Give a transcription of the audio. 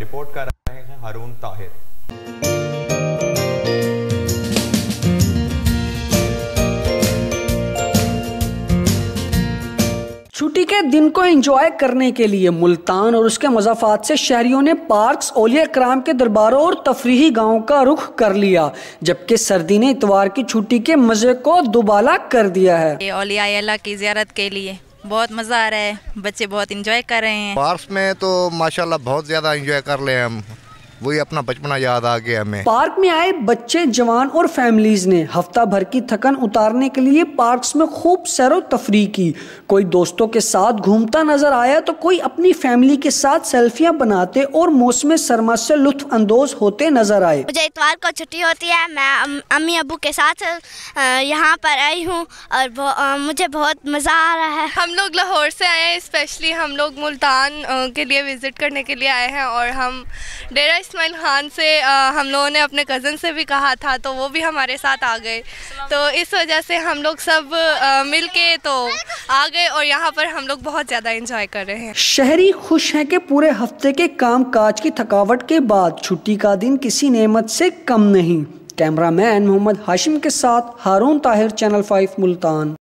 report कर रहे हैं हारून ताहिर छुट्टी के दिन को एंजॉय करने के लिए मुल्तान और उसके मजाफात से शहरियों ने पार्क्स ओलिया कराम के दरबारों और तफरीही गाँव का रुख कर लिया जबकि सर्दी ने इतवार की छुट्टी के मज़े को दुबाला कर दिया है ओलिया की जियारत के लिए बहुत मज़ा आ रहा है बच्चे बहुत इंजॉय कर रहे हैं पार्क में तो माशाल्लाह बहुत ज़्यादा इंजॉय कर रहे हैं हम वही अपना बचपना याद आ गया हमें पार्क में आए बच्चे जवान और फैमिलीज ने हफ्ता भर की थकन उतारने के लिए पार्क में खूब सैर तफरी की कोई दोस्तों के साथ घूमता नजर आया तो कोई अपनी फैमिली के साथ सेल्फिया बनाते और मौसम सरमा से लुत्फ अंदोज होते नजर आए मुझे इतवार को छुट्टी होती है मैं अम्मी अबू के साथ यहाँ पर आई हूँ और मुझे बहुत मज़ा आ रहा है हम लोग लाहौर से आए हैं स्पेशली हम लोग मुल्तान के लिए विज़िट करने के लिए आए हैं और हम डेरा उस्मान खान से आ, हम लोगों ने अपने कज़न से भी कहा था तो वो भी हमारे साथ आ गए तो इस वजह से हम लोग सब मिल के तो आ गए और यहाँ पर हम लोग बहुत ज़्यादा इंजॉय कर रहे हैं शहरी खुश हैं कि पूरे हफ्ते के काम काज की थकावट के बाद छुट्टी का दिन किसी नेमत से कम नहीं कैमरामैन मोहम्मद हाशिम के साथ हारून ताहिर चैनल फाइव मुल्तान